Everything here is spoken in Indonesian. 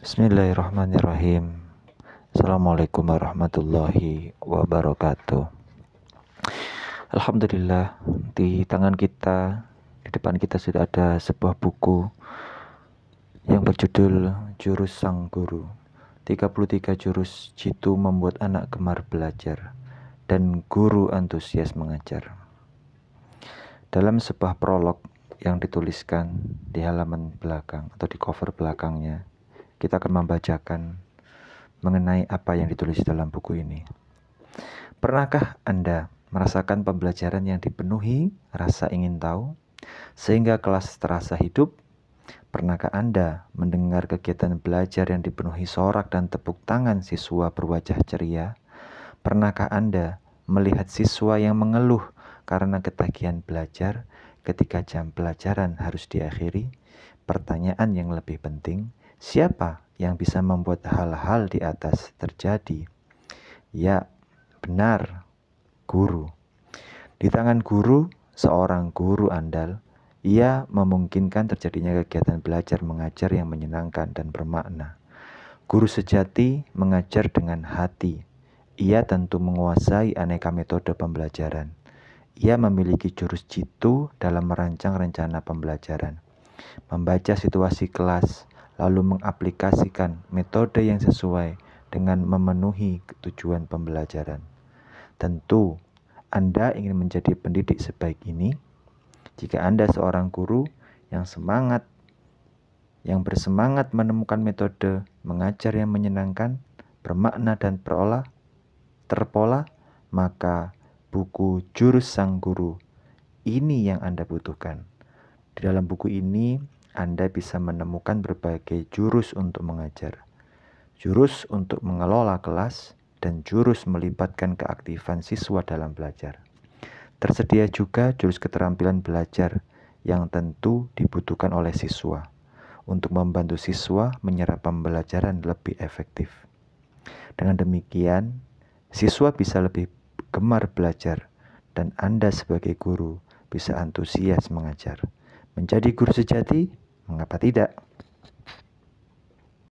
Bismillahirrahmanirrahim. Assalamualaikum warahmatullahi wabarakatuh. Alhamdulillah, di tangan kita, di depan kita sudah ada sebuah buku yang berjudul Jurus Sang Guru. 33 jurus jitu membuat anak gemar belajar dan guru antusias mengajar. Dalam sebuah prolog yang dituliskan di halaman belakang atau di cover belakangnya, kita akan membacakan mengenai apa yang ditulis dalam buku ini. Pernahkah Anda merasakan pembelajaran yang dipenuhi rasa ingin tahu, sehingga kelas terasa hidup? Pernahkah Anda mendengar kegiatan belajar yang dipenuhi sorak dan tepuk tangan siswa berwajah ceria? Pernahkah Anda melihat siswa yang mengeluh karena ketagihan belajar ketika jam pelajaran harus diakhiri? Pertanyaan yang lebih penting, Siapa yang bisa membuat hal-hal di atas terjadi? Ya, benar, guru. Di tangan guru, seorang guru andal, ia memungkinkan terjadinya kegiatan belajar mengajar yang menyenangkan dan bermakna. Guru sejati mengajar dengan hati. Ia tentu menguasai aneka metode pembelajaran. Ia memiliki jurus jitu dalam merancang rencana pembelajaran, membaca situasi kelas, lalu mengaplikasikan metode yang sesuai dengan memenuhi tujuan pembelajaran. Tentu, Anda ingin menjadi pendidik sebaik ini jika Anda seorang guru yang semangat, yang bersemangat menemukan metode mengajar yang menyenangkan, bermakna dan perolah, terpola, maka buku Jurus Sang Guru ini yang Anda butuhkan. Di dalam buku ini, anda bisa menemukan berbagai jurus untuk mengajar, jurus untuk mengelola kelas, dan jurus melibatkan keaktifan siswa dalam belajar. Tersedia juga jurus keterampilan belajar yang tentu dibutuhkan oleh siswa untuk membantu siswa menyerap pembelajaran lebih efektif. Dengan demikian, siswa bisa lebih gemar belajar dan Anda sebagai guru bisa antusias mengajar. Menjadi guru sejati Mengapa tidak?